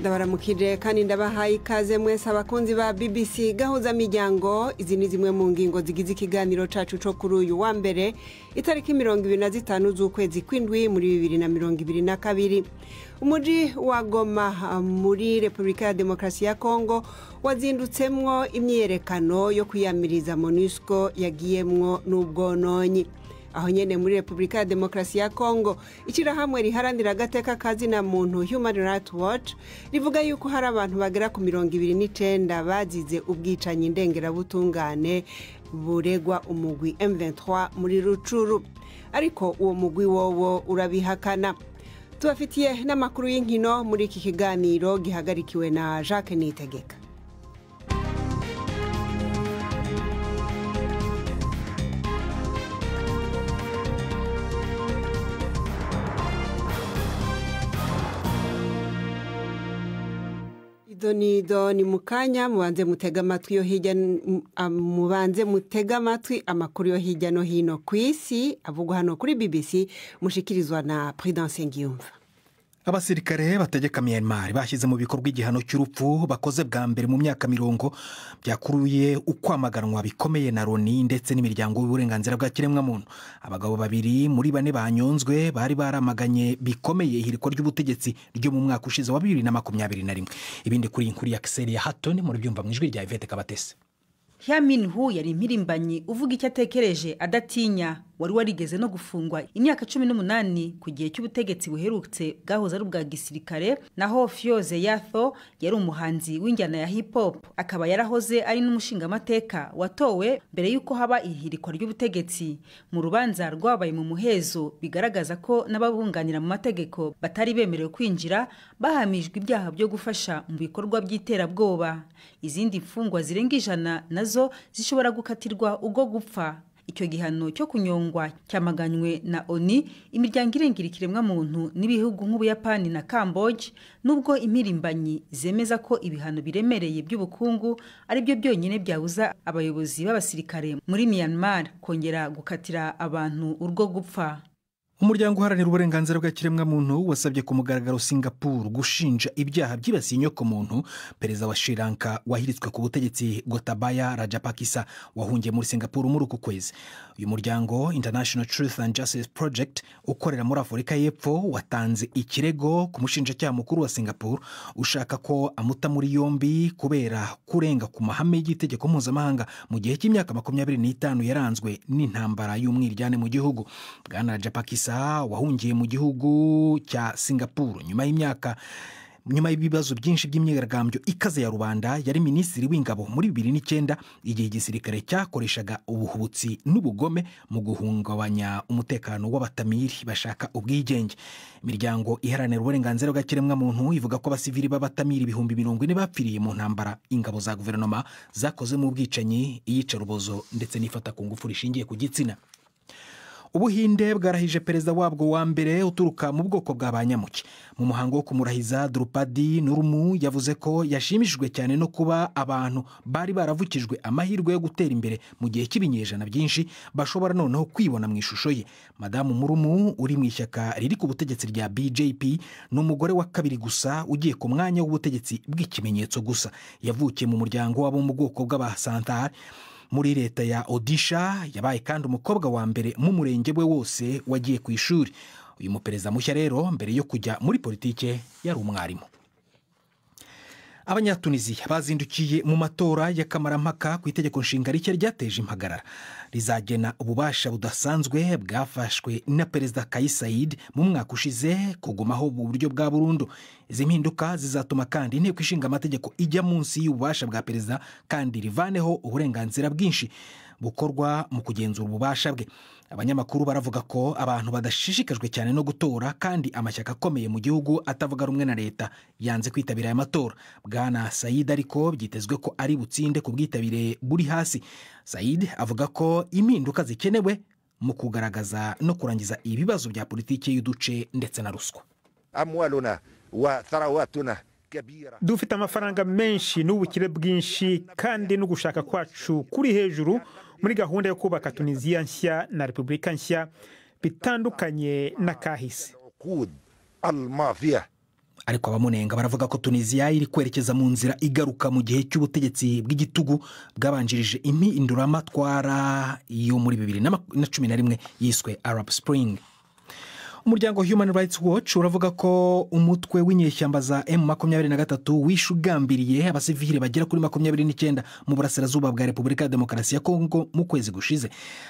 ndabaramukije kandi ndabahaye ikaze mwese abakunzi ba bbc gahuza miryango izi ni zimwe mu ngingo zigize ikiganiro cyacu cyo kuri uyu wa mbere itariki mirongo ibiri na zitanu z'ukwezi kw'indwi muri bibiri na mirongo ibiri na kabiri umujyi wa goma muri repubulika ya demokarasi ya kongo wazindutsemo imyiyerekano yo kwiyamiriza monusco yagiyemwo n'ubwononyi aho nyine muri repubulika ya demokarasi ya kongo ishyirahamwe riharanira agateka ka zina muntu human rights watch rivuga yuko hari abantu bagera ku mirongo ibiri n'icyenda bazize ubwicanyi ndengerabutungane buregwa umugwi M23 muri rucuru ariko uwo mugwi wowo urabihakana tubafitiye n'amakuru y'inkino muri iki kiganiro gihagarikiwe na jacques nitegeka n'ido ni mu kanya mubanze mutega amatwi yo hirya ah, mubanze mutega amatwi amakuru yo hirya no hino ku isi avugwa hano kuri bbc mushikirizwa na prudence ngiyumva abasirikare bategeka myanmar bashyize mu bikorwa igihano cy'urupfu bakoze bwa mbere mu myaka mirongo byakuruye ukwamaganwa bikomeye na Roni ndetse n'imiryango y'uburenganzira bwa kiremwamuntu abagabo babiri muri bane banyonzwe bari baramaganye bikomeye ihiriko ry'ubutegetsi ryo mu mwaka ushize wa bibiri na makumyabiri na rimwe ibindi kuri iyi nkuru ya kiseri ya hato ni muri byumva mu ijwi rya ivete kabatese hya minhu yari impirimbanyi uvuga icyo atekereje adatinya wari warigeze no gufungwa imyaka cumi n'umunani ku gihe cy'ubutegetsi buherutse bwahoze ari ubwa gisirikare naho Fyoze Yatho yari umuhanzi w'injyana ya hip hop akaba yarahoze ari n'umushingamateka watowe mbere y'uko haba ihirikwa ry'ubutegetsi mu rubanza rwabaye mu muhezo bigaragaza ko n'ababunganira mu mategeko batari bemerewe kwinjira bahamijwe ibyaha byo gufasha mu bikorwa by'iterabwoba izindi mfungwa zirenga ijana nazo zishobora gukatirwa ubwo gupfa icyo gihano cyo kunyongwa cyamaganywe na oni imiryango irengera ikiremwamuntu n'ibihugu nk'ubuyapani na kamboje nubwo impirimbanyi zemeza ko ibihano biremereye by'ubukungu ari byo byonyine byabuza abayobozi b'abasirikare muri myanmar kongera gukatira abantu urwo gupfa umuryango uharanira uburenganzira bw'ikiremwamuntu wasabye ku mugaragaro singapuru gushinja ibyaha byibasiye inyokomuntu perezida wa Sri Lanka wahiritswe ku butegetsi gotabaya rajapakisa wahungiye muri singapuru muri uku kwezi uyu muryango international truth and justice project ukorera muri afurika y'epfo watanze ikirego ku mushinjacyaha mukuru wa singapore ushaka ko amuta muri yombi kubera kurenga ku mahame y'itegeko mpuzamahanga mu gihe cy'imyaka makumyabiri n'itanu yaranzwe n'intambara y'umwiryane mu gihugu bwana japakisa wahungiye mu gihugu cya singapore nyuma y'imyaka nyuma y'ibibazo byinshi by'imyigaragambyo ikaze ya rubanda yari minisitiri w'ingabo muri bibiri n'icyenda igihe igisirikare cyakoreshaga ubuhubutsi n'ubugome mu guhungabanya umutekano w'abatamiri bashaka ubwigenge imiryango iharanira uburenganzira bw'ikiremwamuntu ivuga ko abasivili b'abatamiri ibihumbi mirongo ine bapfiriye mu ntambara ingabo za guverinoma zakoze mu bwicanyi iyicarubozo ndetse n'ifata ku ngufu rishingiye ku gitsina ubuhinde bwarahije perezida wabwo wa mbere uturuka mu bwoko bwa ba nyamuke mu muhango wo kumurahiza drupadi nurumu yavuze ko yashimishijwe cyane no kuba abantu bari baravukijwe amahirwe yo gutera imbere mu gihe cy'ibinyejana byinshi bashobora noneho kwibona mu ishusho ye madamu murumu uri mu ishyaka riri ku butegetsi rya bjp ni umugore wa kabiri gusa ugiye ku mwanya w'ubutegetsi bw'ikimenyetso gusa yavukiye mu muryango w'abo mu bwoko bw'abasantari muri leta ya odisha yabaye kandi umukobwa wa mbere mu murenge we wose wagiye ku ishuri uyu muperezida mushya rero mbere yo kujya muri politiki yari umwarimu abanyatunisiya bazindukiye mu matora y'akamarampaka ku itegeko nshinga rishya ryateje impagarara rizagena ububasha budasanzwe bwafashwe na perezida kayisayidi mu mwaka ushize kugumaho mu buryo bwa burundu izi mpinduka zizatuma kandi inteko ishinga amategeko ijya munsi y'ububasha bwa perezida kandi rivaneho uburenganzira bwinshi bukorwa mu kugenzura ububasha bwe abanyamakuru baravuga ko abantu badashishikajwe cyane no gutora kandi amashyaka akomeye mu gihugu atavuga rumwe na leta yanze kwitabira aya matora bwana sayid ariko byitezwe ko ari butsinde ku bwitabire buri hasi sayid avuga ko impinduka zikenewe mu kugaragaza no kurangiza ibibazo bya politiki y'uduce ndetse na ruswa dufite amafaranga menshi n'ubukire bwinshi kandi n'ugushaka kwacu kuri hejuru muri gahunda yo kubaka tunisiya nshya na repubulika nshya bitandukanye n'akahise ariko abamunenga baravuga ko tunisiya iri kwerekeza mu nzira igaruka mu gihe cy'ubutegetsi bw'igitugu bwabanjirije impinduramatwara yo muri bibiri na cumi na rimwe yiswe Arab Spring. umuryango human rights watch uravuga ko umutwe w'inyeshyamba za M makumyabiri na gatatu wishe ugambiriye abasivili bagera kuri makumyabiri n'icyenda mu burasirazuba bwa repubulika ya demokarasi ya kongo mu kwezi gushize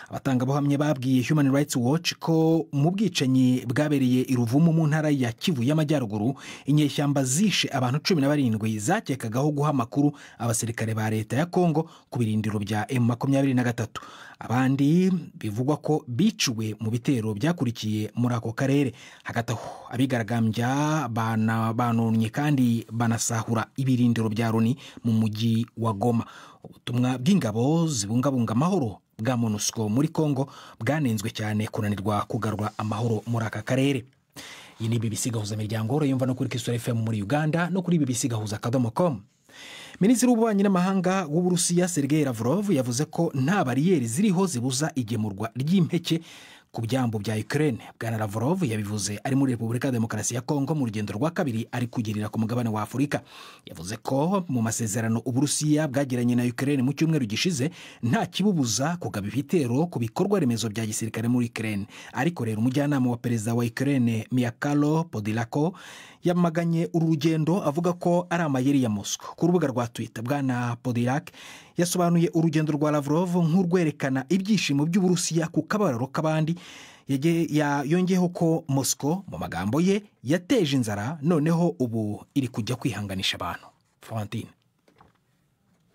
abatangabuhamya babwiye human rights watch ko mu bwicanyi bwabereye iruvumu mu ntara ya kivu y'amajyaruguru inyeshyamba zishe abantu cumi na barindwi zakekagaho guha amakuru abasirikare ba leta ya kongo ku birindiro bya M makumyabiri na gatatu abandi bivugwa ko biciwe mu bitero byakurikiye muri ako karere hagati aho abigaragambya banonye kandi banasahura ibirindiro bya loni mu mujyi wa goma ubutumwa bw'ingabo zibungabunga amahoro bwa monusco muri congo bwanenzwe cyane kunanirwa kugarura amahoro muri aka karere iyi ni ibi bisigahuza miryango yumva no kuri kisura fm muri uganda no kuri ibi bisigahuza akadomo komu minisitiri w'ububanyi n'amahanga w'uburusiya sergei lavrov yavuze ko nta bariyeri ziriho zibuza igemurwa ry'impeke ku byambu bya Ukraine Bwana Lavrov yabivuze ari muri Repubulika ya Demokarasi ya Kongo mu rugendo rwa kabiri ari kugirira ku mugabane wa Afurika yavuze ko mu masezerano Uburusiya bwagiranye na Ukraine mu cyumweru gishize nta kibubuza kugaba ibitero ku bikorwa remezo bya gisirikare muri Ukraine ariko rero umujyanama wa perezida wa Ukraine miakalo Podilako yamaganye uru rugendo avuga ko ari amayeri ya Moscow ku rubuga rwa Twitter Bwana Podilak yasobanuye urugendo rwa lavrov nk'urwerekana ibyishimo by'uburusiya ku kababaro k'abandi yongeyeho ko Mosco mu magambo ye yateje inzara noneho ubu iri kujya kwihanganisha abantu florentine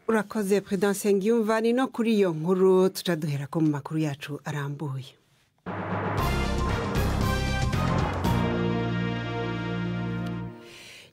urakoze perezida nsengiyumva ni no kuri iyo nkuru duhera ko mu makuru yacu arambuye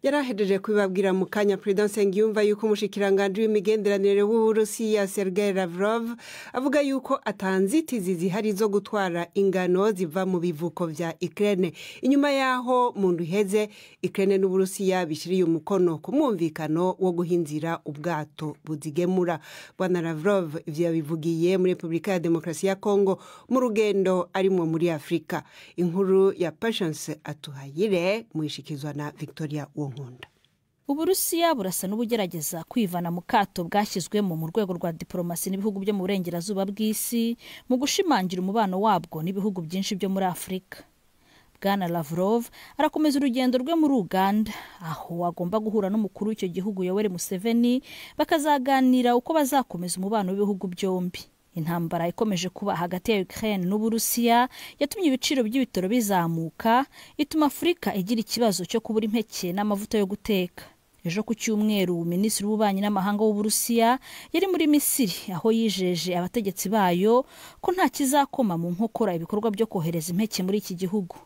yari ahejeje kubibabwira mu kanya perezidanse yumva yuko umushikiranganji w'imigenderanire w'uburusiya sergei lavrov avuga yuko atanzitizi zihari zo gutwara ingano ziva mu bivuko bya ikirere inyuma y'aho mu nzu iheze ikirere n'uburusiya bishyiriye umukono ku mwumvikano wo guhinzira ubwato buzigemura bwana lavrov ibyo yabivugiye muri repubulika ya demokarasi ya kongo mu rugendo arimo muri afurika inkuru ya patience atuhayire mu ishikizwa na victoria wo kunkunda uburusiya burasa n'ubugerageza kwivana mu kato bwashyizwemo mu rwego rwa diporomasi n'ibihugu byo mu burengerazuba bw'isi mu gushimangira umubano wabwo n'ibihugu byinshi byo muri afurika bwana lavrov arakomeza urugendo rwe muri uganda aho agomba guhura n'umukuru w'icyo gihugu yoweri museveni bakazaganira uko bazakomeza umubano w'ibihugu byombi intambara ikomeje kuba hagati ya Ukraine n'Uburusiya yatumye ibiciro by'ibitoro bizamuka ituma Afurika igira ikibazo cyo kubura impeke n'amavuta yo guteka ejo ku cyumweru minisitiri w'ububanyi n'amahanga w'uburusiya yari muri misiri aho yijeje abategetsi bayo ko nta kizakoma mu nkokora ibikorwa byo kohereza impeke muri iki gihugu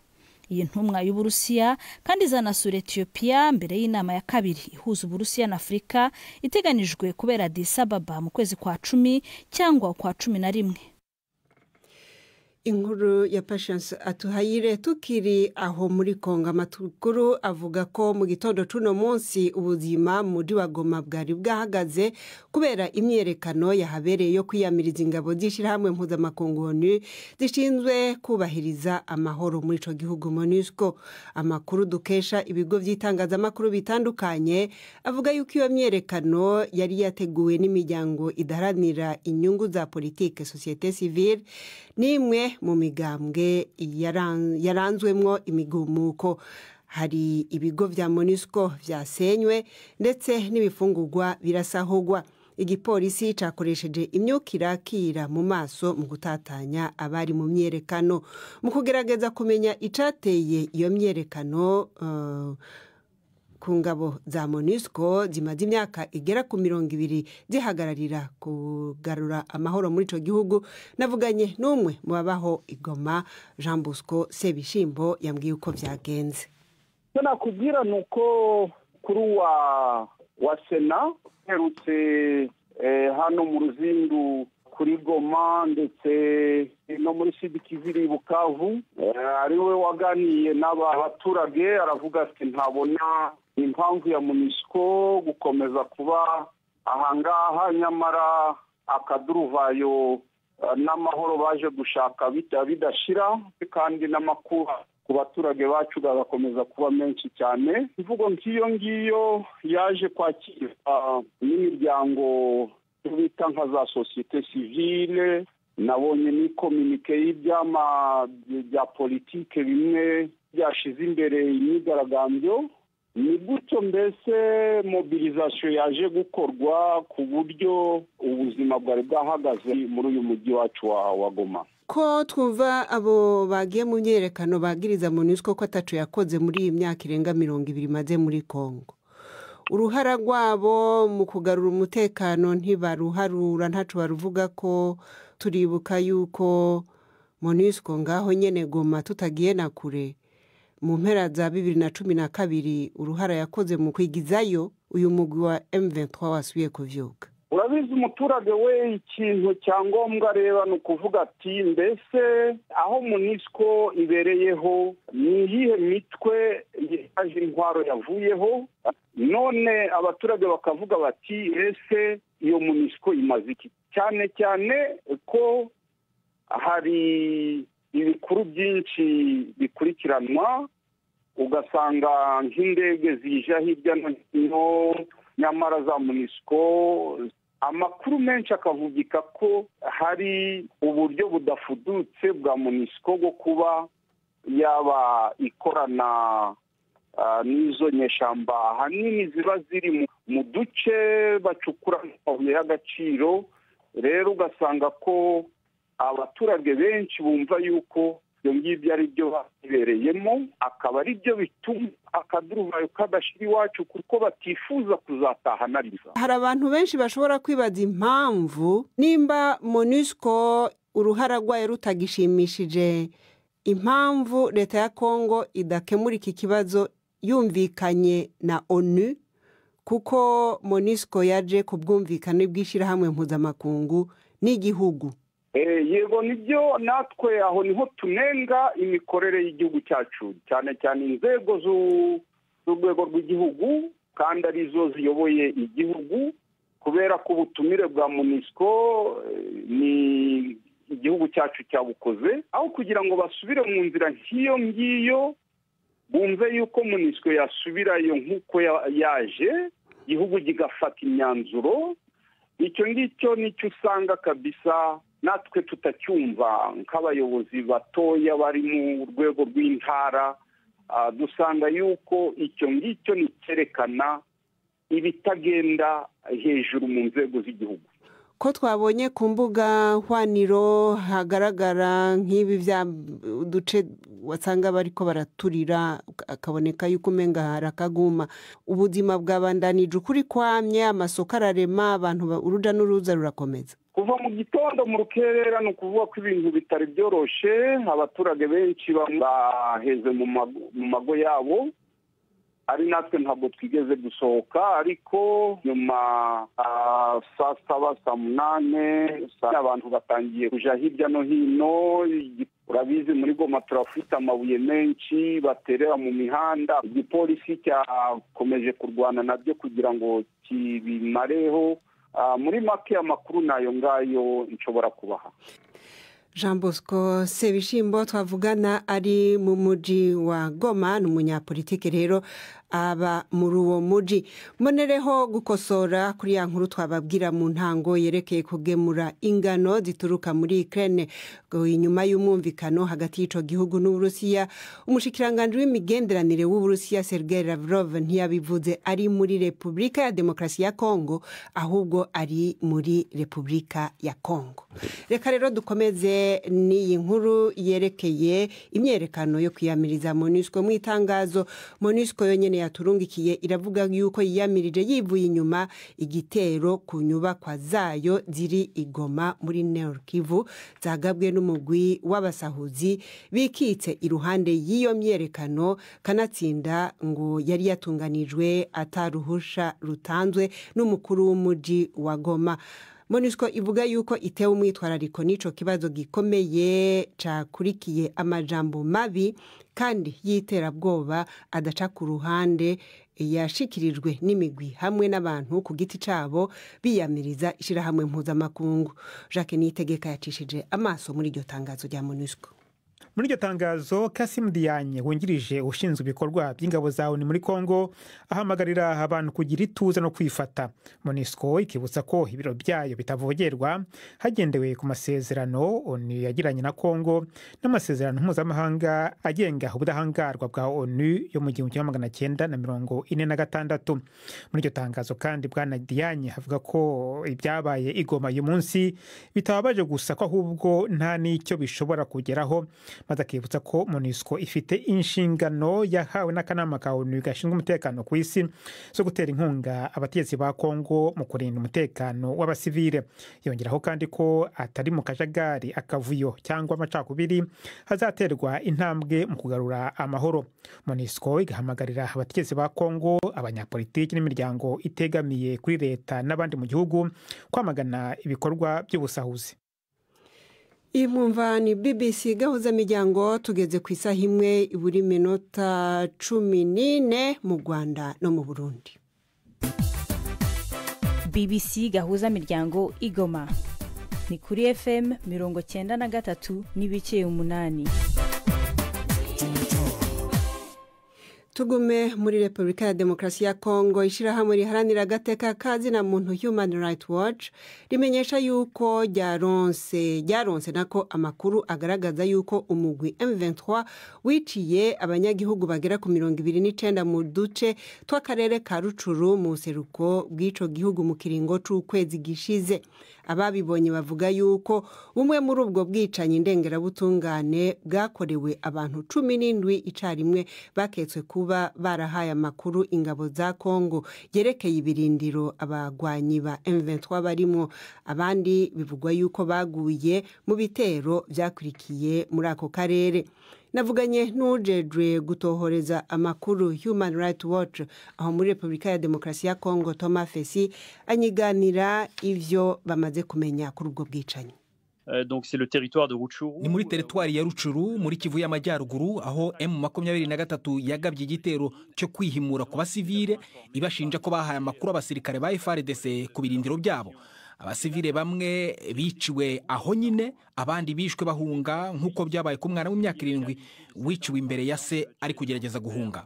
iyi ntumwa y'uburusiya kandi izanasura etiyopiya mbere y'inama ya kabiri ihuza uburusiya na afurika iteganijwe kubera adisababa mu kwezi kwa cumi cyangwa kwa cumi na rimwe inkuru ya pashanse atuhayire tukiri aho muri kongo avuga ko mu gitondo cy'uno munsi ubuzima muri wa bwari bwahagaze kubera imyerekano yahabereye yo kwiyamiriza ingabo z'ishyirahamwe mpuzamakongoni zishinzwe kubahiriza amahoro muri icyo gihugu monisco amakuru dukesha ibigo by'itangazamakuru bitandukanye avuga yuko iyo myerekano yari yateguwe n'imiryango idaranira inyungu za politiki sosiyete sivire n'imwe mu migambwe yaranzwemo imigumuko hari ibigo bya monisiko byasenywe ndetse n'ibifungugwa birasahugwa igipolisi cyakoresheje imyuka irakira mu maso mu gutatanya abari mu myerekano mu kugerageza kumenya icyateye iyo myerekano eh, ku ngabo za monisco zimaze imyaka igera ku mirongo ibiri zihagararira kugarura amahoro muri icyo gihugu navuganye n'umwe mu babaho igoma jean bosco sebishimbo yambwiye uko byagenze icyo nakubwira ni uko kuri wa sena uherutse eh, hano mu ruzindu kuri goma ndetse no muri sidikiziri bukavu eh, ari we waganiye n'aba baturage aravuga ati ntabona impamvu ya munisiko gukomeza kuba ahangaha nyamara akaduruvayo eh, n'amahoro baje gushaka bidashira kandi n'amakuru ku baturage bacu agakomeza kuba menshi cyane imvugo nk'iyo ngiyo yaje kwakirwa eh, n'imiryango bita nka za sosiyete sivile nabonye ni kominike y'ibyama bya politiki bimwe byashize imbere imyigaragambyo ni gutyo mbese mobilizasiyo yaje gukorwa ku buryo ubuzima bwari bwahagaze muri uyu mujyi wacu wa goma ko twumva abo bagiye mu myerekano bagiriza mu ko atacu yakoze muri iyi myaka irenga mirongo ibiri imaze muri congo uruhara rwabo mu kugarura umutekano ntibaruharura ntacu baruvuga ko turibuka yuko monisiko ngaho nyine goma tutagiye na kure mu mpera za bibiri na cumi na kabiri uruhara yakoze mu kwigizayo uyu mugwi wa m ventwa wasubiye kubyuka urabizi umuturage we ikintu cya ngombwa areba ni ukuvuga ati mbese aho munisiko ibereyeho ni iyihe mitwe yaje intwaro yavuyeho none abaturage bakavuga bati ese iyo munisiko imaze iki cyane cyane ko hari ibikuru byinshi bikurikiranwa ugasanga nk'indege zija hirya no hino nyamara za munisiko amakuru menshi akavugika ko hari uburyo budafudutse bwa munisiko bwo kuba yaba ikorana ah, n'izo nyeshyamba ahanini ziba ziri mu duce bacukura amabuye y'agaciro rero ugasanga ko abaturage benshi bumva yuko ibyo ngibyo ari byo babibereyemo akaba ari byo bituma akaduruvayo kadashira iwacu kuko batifuza kuzataha riza hari abantu benshi bashobora kwibaza impamvu nimba monusco uruhara rwayo rutagishimishije impamvu leta ya kongo idakemura iki kibazo yumvikanye na onu kuko monisco yaje ku bwumvikane bw'ishyirahamwe mpuzamakungu n'igihugu Eh, yego nibyo natwe aho niho tunenga imikorere y'igihugu cyacu cyane cyane inzego z'urwego rw'igihugu kandi arizo ziyoboye igihugu kubera ko ubutumire bwa munisiko eh, ni igihugu cyacu cyabukoze aho kugira ngo basubire mu nzira nk'iyo ngiyo bumve yuko munisiko yasubirayo nk'uko yaje igihugu kigafata imyanzuro icyo ngicyo nicyo usanga kabisa natwe tutacyumva nk'abayobozi batoya bari mu rwego rw'intara ah, dusanga yuko icyo ngicyo ni cyerekana ibitagenda hejuru mu nzego z'igihugu ko twabonye ku mbuga hwaniro hagaragara nk'ibi bya uduce wasanga bari ko baraturira akaboneka yuko umenga hari akaguma ubuzima bwabandanije ukuri kwamye amasoko ararema abantu urujya n'uruza rurakomeza kuva mu gitondo mu rukerera ni ukuvuga ko ibintu bitari byoroshye abaturage benshi baheze mu mago yabo ari natwe ntabwo twigeze gusohoka ariko nyuma ah, saa saba saa munani abantu batangiye kujya hirya no hino urabizi muri goma turafite amabuye menshi baterera mu mihanda igipolisi cyakomeje kurwana nabyo kugira ngo kibimareho Ah, muri make amakuru nayo ngayo nshobora kubaha jean bosco sebishimbo twavugana ari mu mujyi wa goma ni umunyapolitike rero aba muri uwo mujyi mbonereho gukosora kuri ya nkuru twababwira mu ntango yerekeye kugemura ingano zituruka muri ikirere inyuma y'umwumvikano hagati y'icyo gihugu n'uburusiya umushyikirangantzi w'imigenderanire w'uburusiya sergei lavrov ntiyabivuze ari muri repubulika ya demokarasi ya kongo ahubwo ari muri repubulika ya kongo reka rero dukomeze n'iyi nkuru yerekeye imyerekano yo kwiyamiriza monisiko mu itangazo monisiko yonyine yaturungikiye iravuga yuko yiyamirije yivuye inyuma igitero ku nyubakwa zayo ziri igoma muri Kivu zagabwe n'umugwi w'abasahuzi bikitse iruhande y'iyo myerekano kanatsinda ngo yari yatunganijwe ataruhusha rutanzwe n'umukuru w'umujyi wa goma monisco ivuga yuko itewe umwitwarariko n'ico kibazo gikomeye cakurikiye amajambo mabi kandi y'iterabwoba adaca ku ruhande yashikirijwe n'imigwi hamwe n'abantu ku giti cyabo biyamiriza ishyirahamwe mpuzamakungu jacques niyitegeka yacishije amaso muri iryo tangazo rya monusco muri iryo tangazo Kasim Diagne wungirije ushinzwe ibikorwa by'ingabo za ONU muri Congo ahamagarira abantu kugira ituze no kwifata MONUSCO ikibutsa ko ibiro byayo bitavogerwa hagendewe ku masezerano ONU yagiranye na Congo n'amasezerano mpuzamahanga agenga ubudahangarwa bwa ONU yo mu gihumbi kimwe magana cyenda na mirongo ine na gatandatu muri iryo tangazo kandi bwana Diagne avuga ko ibyabaye igoma uyu munsi bitababaje gusa ko ahubwo nta n'icyo bishobora kugeraho maze ko monisco ifite inshingano yahawe n'akanama ka onu gashinzwe umutekano ku isi zo gutera inkunga abategetsi ba kongo mu kurinda umutekano w’abasivire yongeraho kandi ko atari mu kajagari akavuyo cyangwa amacakubiri hazaterwa intambwe mu kugarura amahoro monisco igahamagarira abategetsi ba kongo abanyapolitiki n'imiryango itegamiye kuri leta n'abandi mu gihugu kwamagana ibikorwa by'ubusahuzi iyi mwumva ni bbc gahuza miryango tugeze ku isaha imwe buri minota cumi n'ine mu rwanda no mu burundi bbc gahuza miryango igoma ni kuri fm mirongo cyenda na gatatu n'ibice umunani tugume muri repubulika ya demokarasi ya kongo ishyirahamwe riharanira agateka ka zina muntu human right watch rimenyesha yuko ryaronse ryaronse nako amakuru agaragaza yuko umugwi M23 wiciye abanyagihugu bagera ku mirongo ibiri n'icyenda mu duce tw'akarere ka rucuru mu buseruko bw'icyo gihugu mu kiringo cy'ukwezi gishize ababibonye bavuga yuko bumwe muri ubwo bwicanyi ndengerabutungane bwakorewe abantu cumi n'indwi icyarimwe baketswe kuba barahaye amakuru ingabo za kongo yerekeye ibirindiro abagwanyi ba m barimo abandi bivugwa yuko baguye mu bitero byakurikiye muri ako karere navuganye n'ujejwe gutohoreza amakuru human Right watch aho muri repubulika ya demokarasi ya kongo Thomas fesi anyiganira ibyo bamaze kumenya kuri ubwo bwicanyi euh, ni muri teritwari ya rucuru muri kivu y'amajyaruguru aho M makumyabiri na gatatu yagabye igitero cyo kwihimura ku basivile ibashinja ko bahaye amakuru abasirikare ba frdc ku birindiro byabo Abasivire bamwe biciwe aho nyine abandi bishwe bahunga nk'uko byabaye ku mwana w'imyaka irindwi wiciwe imbere ya se ari kugerageza guhunga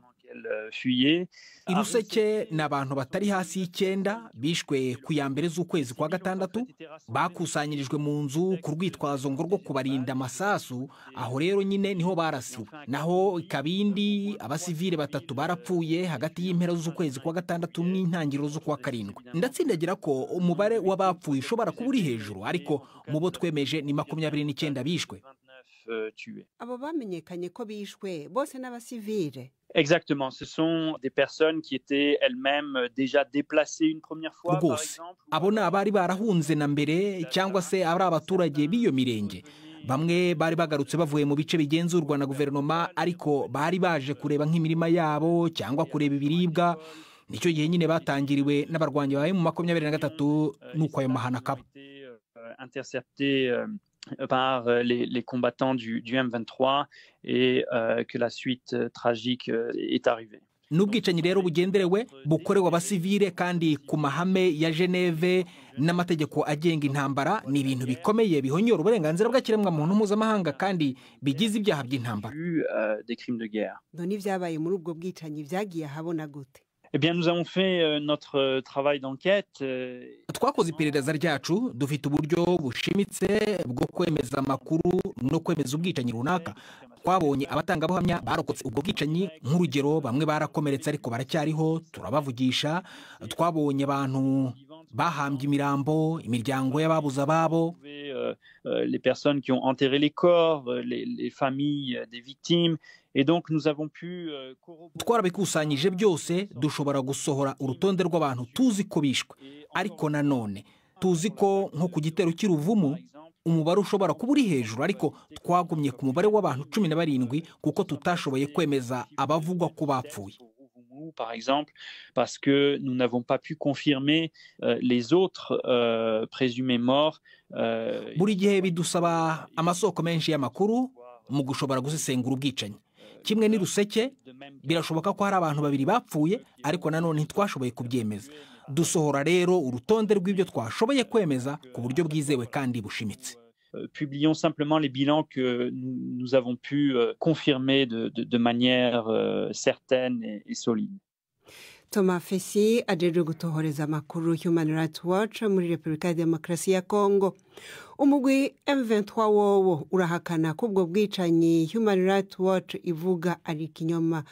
iruseke ni abantu batari hasi y'icyenda bishwe ku ya mbere z'ukwezi kwa gatandatu bakusanyirijwe mu nzu ku rwitwazo ngo rwo kubarinda amasasu aho rero nyine niho barasiwe naho ikabindi abasivire batatu barapfuye hagati y'impera z'ukwezi kwa gatandatu n'intangiriro z'ukwa karindwi ndatsindagira ko umubare w'abapfuye ushobora kuba uri hejuru ariko mu bo twemeje ni makumyabiri n'icyenda bishwe Euh, tués. bamenyekanye ko bishwe bose n'abasivile. Exactement, ce sont des personnes qui étaient elles-mêmes euh, déjà déplacées une première fois par Abo ni abari barahunze na mbere cyangwa se ari abaturage b'iyo mirenge. bamwe bari bagarutse bavuye mu bice bigenzurwa na guverinoma ariko bari baje kureba nk'imirima yabo cyangwa kureba ibiribwa nicyo gihe nyine batangiriwe n'abarwanyi bawe mu makumyabiri na gatatu euh, n'uko ayo mahano akaba par euh, les, les combattants du, du, M23 et euh, que la suite euh, tragique euh, est arrivée. n'ubwicanyi rero bugenderewe bukorewa abasivile kandi ku mahame ya geneve n'amategeko agenga intambara ni ibintu bikomeye bihonyora uburenganzira bw'ikiremwamuntu mpuzamahanga kandi bigize ibyaha by'intambara n'ibyabaye muri ubwo bwicanyi byagiye ahabona gute eh bien, nous avons fait euh, notre euh, travail d'enquête. Euh, twakoze iperereza ryacu dufite uburyo bushimitse bwo kwemeza amakuru no kwemeza ubwicanyi runaka twabonye abatangabuhamya barokotse ubwo bwicanyi nk'urugero bamwe barakomeretse ariko baracyariho turabavugisha twabonye abantu bahambye imirambo imiryango y'ababuza babo les personnes qui ont enterré les corps les, les familles des victimes euh, twara bikusanyije byose dushobora gusohora urutonde rw'abantu tuzi ko bishwe ariko nanone tuzi ko nko ku gitero cy'uruvumu umubare ushobora kuba uri hejuru ariko twagumye ku mubare w'abantu cumi na barindwi kuko tutashoboye kwemeza abavugwa ko bapfuye par exemple, parce que nous n'avons pas pu confirmer euh, les autres euh, présumés morts. Euh, buri gihe bidusaba amasoko menshi y'amakuru mu gushobora gusesengura ubwicanyi kimwe ni ruseke birashoboka ko hari abantu babiri bapfuye ariko nanone ntitwashoboye kubyemeza dusohora rero urutonde rw'ibyo twashoboye kwemeza ku buryo bwizewe kandi bushimitse euh, publions simplement les bilans que nous avons pu euh, confirmer de, de, de manière euh, certaine et, et solide. Thomas Fesi ajejwe gutohoreza amakuru Human Rights Watch muri Repubulika ya Demokarasi ya umugwi m urahakana ko ubwo bwicanyi Human Right Watch ivuga ari ikinyoma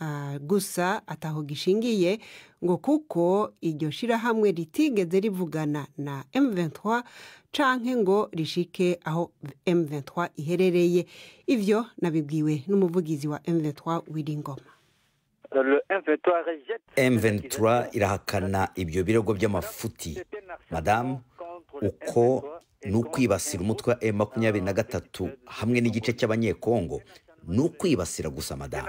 ah, gusa ataho gishingiye ngo kuko iryo shyirahamwe ritigeze rivugana na M23 canke ngo rishike aho M23 iherereye ibyo nabibwiwe n'umuvugizi wa M23 Wiringoma m irahakana ibyo birego by'amafuti madamu uko ni ukwibasira umutwe wa e makumyabiri na gatatu hamwe n'igice cy'abanyekongo ni ukwibasira gusa madamu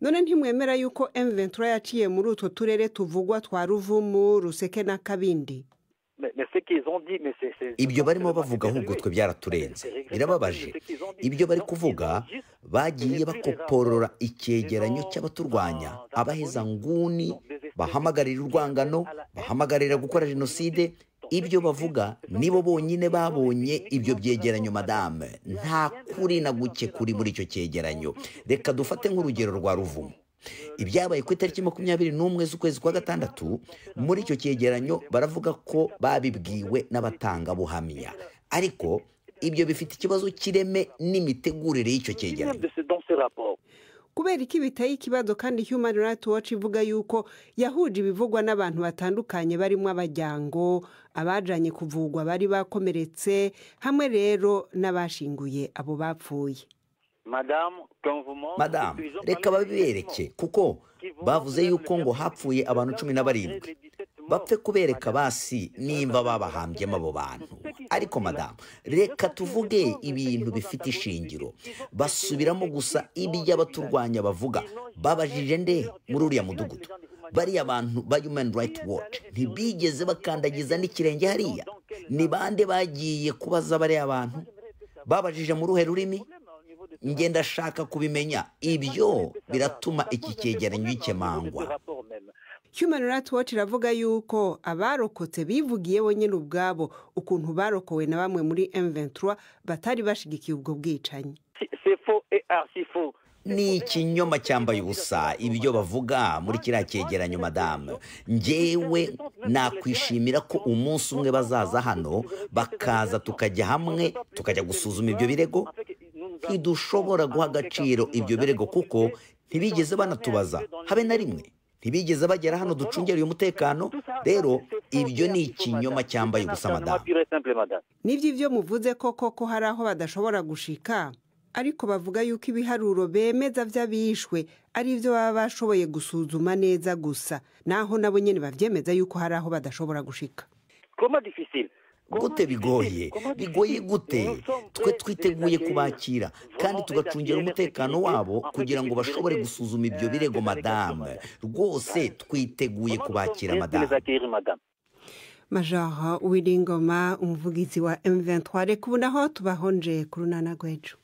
none ntimwemera yuko emventura yaciye muri utwo turere tuvugwa twa ruvumu ruseke na kabindi ibyo barimo bavuga ahubwo twe byaraturenze birababaje ibyo bari kuvuga bagiye bakoporora icyegeranyo cy'abaturwanya abaheza nguni bahamagarira urwangano bahamagarira gukora jenoside ibyo bavuga nibo bonyine babonye ibyo byegeranyo madame nta kuri na guke kuri muri icyo cyegeranyo reka dufate nk'urugero rwa ruvumu ibyabaye ku itariki makumyabiri n'umwe z'ukwezi kwa gatandatu muri icyo cyegeranyo baravuga ko babibwiwe n'abatangabuhamya ariko ibyo bifite ikibazo cy'ireme n'imitegurire y'icyo cyegeranyo kubera iki biteye ikibazo kandi human rights watch ivuga yuko yahuje ibivugwa n'abantu batandukanye barimo abajyango abajanye kuvugwa bari bakomeretse hamwe rero n'abashinguye abo bapfuye madamu reka babibereke kuko bavuze yuko ngo hapfuye abantu cumi na barindwi bapfe kubereka basi nimba babahambyemo abo bantu ariko madamu reka tuvuge ibintu bifite ishingiro basubiramo gusa ibyo abaturwanya bavuga babajije nde muri uriya mudugudu bariya bantu ba yumani rayiti wodi ntibigeze bakandagiza n'ikirenge hariya ni bande bagiye kubaza bariya bantu babajije mu ruhe rurimi ngenda ashaka kubimenya ibyo biratuma iki cyegeranyo gikemangwa human rights watch iravuga yuko abarokotse bivugiye bonyine ubwabo ukuntu barokowe na bamwe muri M23 batari bashigikiye ubwo bwicanyi eh, ah, ni ikinyoma cyambaye ubusa ibyo bavuga muri kiriya cyegeranyo madamu ngewe nakwishimira ko umunsi umwe bazaza hano bakaza tukajya hamwe tukajya gusuzuma ibyo birego ntidushobora guha agaciro ibyo birego kuko ntibigeze banatubaza habe na rimwe ntibigeze bagera hano ducungera uyu mutekano rero ibyo ni ikinyoma cyambaye gusa madamu nibyo ibyo muvuze koko ko hari aho badashobora gushika ariko bavuga yuko ibiharuro bemeza by'abishwe ari ibyo baba bashoboye gusuzuma neza gusa naho nabo nyine babyemeza yuko hari aho badashobora gushika gute bigoye bigoye gute twe twiteguye kubakira kandi tugacungira umutekano wabo kugira ngo bashobore gusuzuma ibyo eh, birego madame rwose twiteguye kubakira madame majoro w'iringoma umuvugizi wa m 23 reka tubahonje ku runana rwejo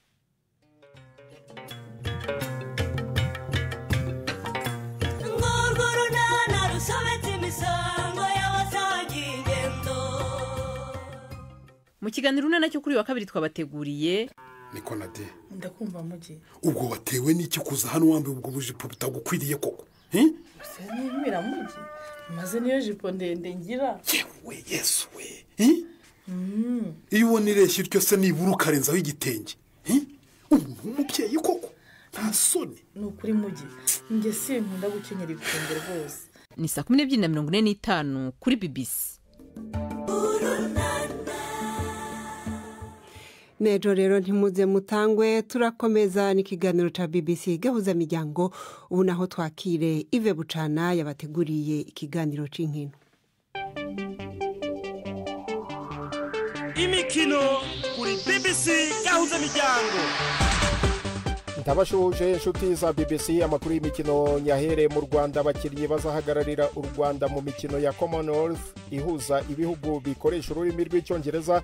mu kiganiro uruna cyo kuri uyu wa kabiri twabateguriye niko na ndakumva mugihe ubwo watewe n'iki kuza hano wambaye ubwo bujipo butagukwiriye koko ntibimira mugi maze niyo jipo ndende ngira yewe yesu we mm. iyo ubona ireshya iryo se nibura ukarenzaho igitenge ni umubyeyi koko nta soni ni ukuri mugi njye sinkunda gukenyera ibitenge rwose ni saa kumi n'ebyiri na mirongo ine n'itanu kuri bibisi nejo rero ntimuze mutangwe turakomeza n'ikiganiro cya bbc gahuza miryango ubu naho twakire ive bucana yabateguriye ikiganiro cy'inkino imikino kuri bbc gahuza miryango nabashuje inshuti za bbc amakuru y'imikino nyahere mu rwanda abakinnyi bazahagararira u rwanda mu mikino ya commonwealth ihuza ibihugu bikoresha ururimi rw'icyongereza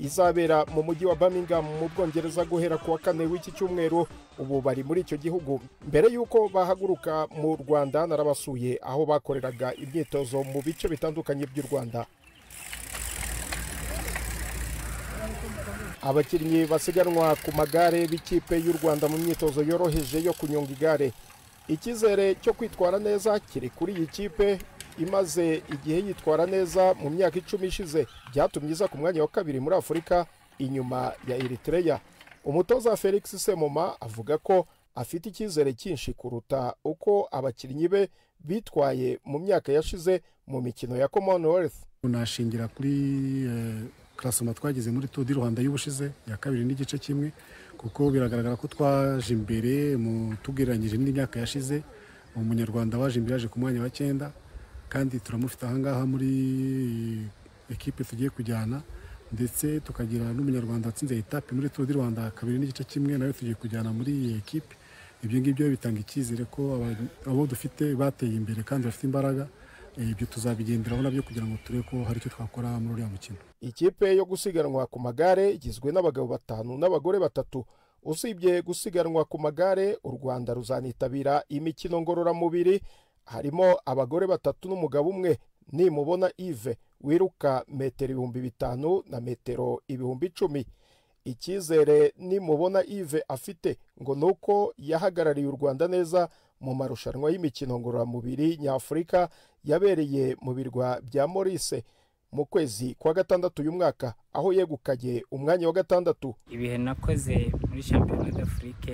izabera mu mujyi wa birmingham mu bwongereza guhera ku wa kane w'iki cyumweru ubu bari muri icyo gihugu mbere y'uko bahaguruka mu rwanda narabasuye aho bakoreraga imyitozo mu bice bitandukanye by'u rwanda abakinnyi basiganwa ku magare b'ikipe y'u rwanda mu myitozo yoroheje yo kunyonga igare icyizere cyo kwitwara neza kiri kuri iyi kipe imaze igihe yitwara neza mu myaka icumi ishize byatumye iza ku mwanya wa kabiri muri afurika inyuma ya Eritrea umutoza felix semoma avuga ko afite icyizere cyinshi kuruta uko abakinnyi be bitwaye mu myaka yashize mu mikino ya commonwealth tunashingira kuri eh, turasoma twageze muri turu rwanda y'ubushize ya kabiri n'igice kimwe kuko biragaragara ko twaje imbere mu tugereranyije n'imyaka yashize umunyarwanda waje imbere yaje ku mwanya wa cyenda kandi turamufite ahangaha muri ekipe tugiye kujyana ndetse tukagira n'umunyarwanda watsinze etape muri turu rwanda kabiri n'igice kimwe nawe tugiye kujyana muri iyi ekipe ibyo ngibyo bitanga icyizere ko abo dufite bateye imbere kandi bafite imbaraga Eh, ibyo tuzabigenderaho nabyo kugira ngo turebe ko hari icyo twakora muri uriya mukino ikipe yo gusiganwa ku magare igizwe n'abagabo batanu n'abagore batatu usibye gusiganwa ku magare u rwanda ruzanitabira imikino ngororamubiri harimo abagore batatu n'umugabo umwe nimubona Yves wiruka metero ibihumbi bitanu na metero ibihumbi icumi icyizere nimubona Yves afite ngo ni uko yahagarariye u rwanda neza mu marushanwa y'imikino ngororamubiri nyafurika yabereye mu birwa bya Maurice mu kwezi kwa gatandatu uyu mwaka aho yegukanye umwanya wa gatandatu ibihe nakoze muri shampiyona d'afurike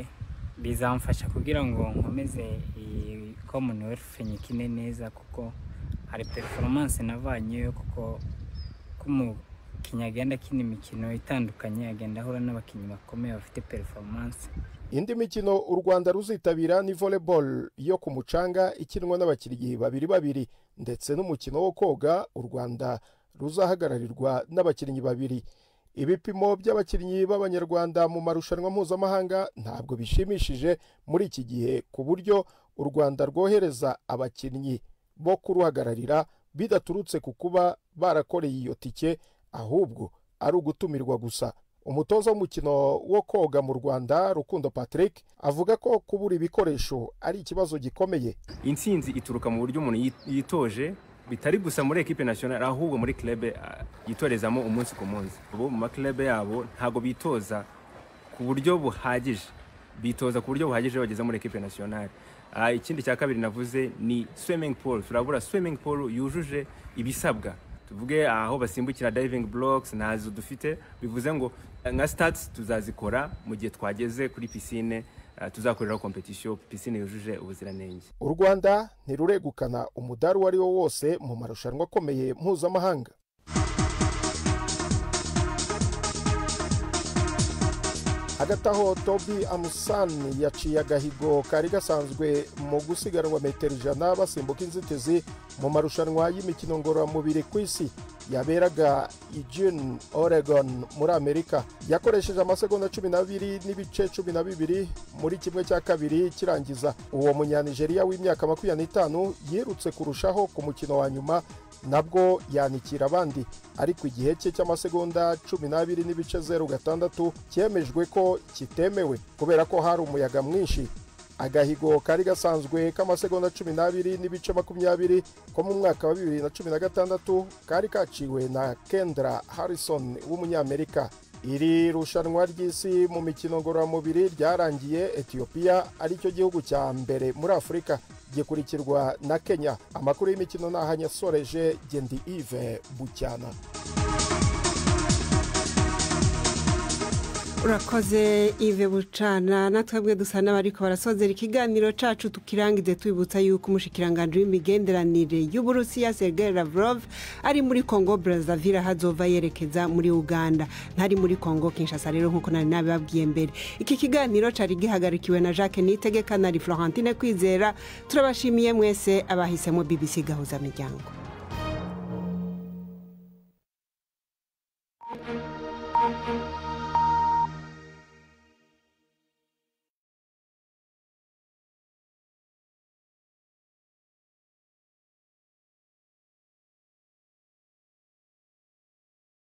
bizamfasha kugira ngo nkomeze iyi commonwealth nyikine neza kuko hari performance navanyeyo kuko umukinnyi agenda akina imikino itandukanye agenda ahura n'abakinnyi bakomeye bafite performance indi mikino u rwanda ruzitabira ni volleyball yo ku mucanga ikinwa n'abakinnyi babiri babiri ndetse n'umukino wo koga u rwanda ruzahagararirwa n'abakinnyi babiri ibipimo by'abakinnyi b'abanyarwanda mu marushanwa mpuzamahanga ntabwo bishimishije muri iki gihe ku buryo u rwanda rwohereza abakinnyi bo kuruhagararira bidaturutse ku kuba barakoreye iyo tike ahubwo ari ugutumirwa gusa umutoza w'umukino wo koga mu rwanda rukundo patrick avuga ko kubura ibikoresho ari ikibazo gikomeye intsinzi ituruka mu buryo umuntu yitoje bitari gusa muri ekipe nasiyonari ahubwo muri kirebe ah, yitorezamo umunsi ku munsi ubu mu makirebe yabo ntabwo bitoza ku buryo buhagije bitoza ku buryo buhagije bageze muri ekipe nasiyonari ah, ikindi cya kabiri navuze ni swimming pool turabura swimming pool yujuje ibisabwa tuvuge aho basimbukira diving blocks ntazo dufite bivuze ngo eh, nka stats tuzazikora mu gihe twageze kuri pisine eh, tuzakoreraho kompetisiyo pisine yujuje ubuziranenge u rwanda ntiruregukana umudari uwo ari wo wose mu marushanwa akomeye mpuzamahanga hagati aho tobi amusani yaciye agahigo kari gasanzwe mu gusiganwa metero ijana basimbuka inzitizi mu marushanwa y'imikino ngororamubiri ku isi yaberaga ijini oregon muri amerika yakoresheje amasegonda cumi n'abiri n'ibice cumi na bibiri muri kimwe cya kabiri kirangiza uwo munyanigeriya w'imyaka makumyabiri n'itanu yirutse kurushaho ku mukino wa nyuma nabwo yanikira abandi ariko igihe cye cy'amasegonda cumi n'abiri n'ibice zeru gatandatu cyemejwe ko kitemewe kubera ko hari umuyaga mwinshi agahigo kari gasanzwe k'amasegonda cumi n'abiri n'ibice makumyabiri ko mu mwaka wa bibiri na cumi na gatandatu kari kaciwe na kendra harrison w'umunyamerika iri rushanwa ry'isi mu mikino ngororamubiri ryarangiye etiyopiya aricyo gihugu cya mbere muri afurika gikurikirwa na kenya amakuru y'imikino ni ahanyasoreje gendi ive bucyana urakoze ive bucana natwebwe dusa n'abariko barasozera ikiganiro cacu tukirangize twibutsa yuko umushikiranganji w'imigenderanire y'uburusiya sergei lavrov ari muri congo brazaville hazova yerekeza muri uganda ntari muri congo kinshasa rero nk'uko nari nabibabwiye mbere iki kiganiro cari gihagarikiwe na jacques nitegeka na florentine kwizera turabashimiye mwese abahisemo bbc gahuzamiryango